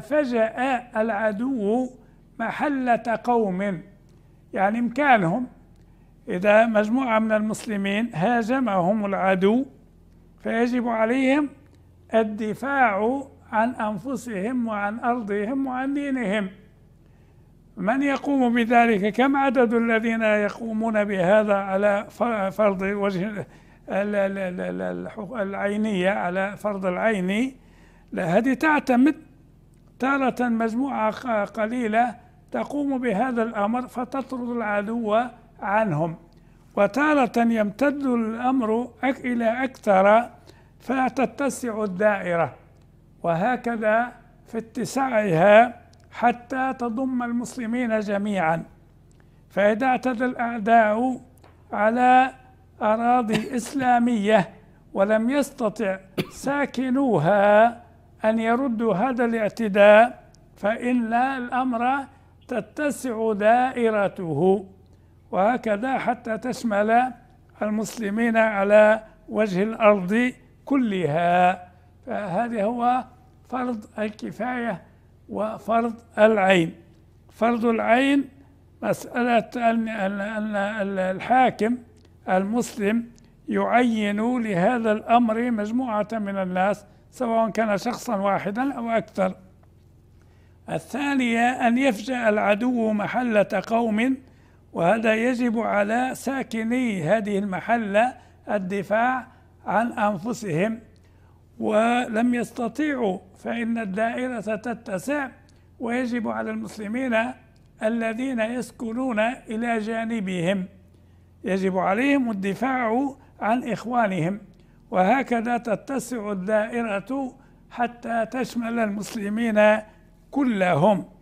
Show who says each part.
Speaker 1: فجأ العدو محلة قوم يعني إمكانهم إذا مجموعة من المسلمين هاجمهم العدو فيجب عليهم الدفاع عن أنفسهم وعن أرضهم وعن دينهم من يقوم بذلك كم عدد الذين يقومون بهذا على فرض الوجه العينية على فرض العيني هذه تعتمد تارة مجموعة قليلة تقوم بهذا الأمر فتطرد العدو عنهم وتارة يمتد الأمر إلى أكثر فتتسع الدائرة وهكذا في اتساعها حتى تضم المسلمين جميعا فإذا اعتدى الأعداء على أراضي إسلامية ولم يستطع ساكنوها أن يردوا هذا الاعتداء فإلا الأمر تتسع دائرته وهكذا حتى تشمل المسلمين على وجه الأرض كلها فهذا هو فرض الكفاية وفرض العين فرض العين مسألة أن الحاكم المسلم يعين لهذا الأمر مجموعة من الناس سواء كان شخصا واحدا أو أكثر الثانية أن يفجأ العدو محلة قوم وهذا يجب على ساكني هذه المحلة الدفاع عن أنفسهم ولم يستطيعوا فإن الدائرة تتسع ويجب على المسلمين الذين يسكنون إلى جانبهم يجب عليهم الدفاع عن إخوانهم وهكذا تتسع الدائرة حتى تشمل المسلمين كلهم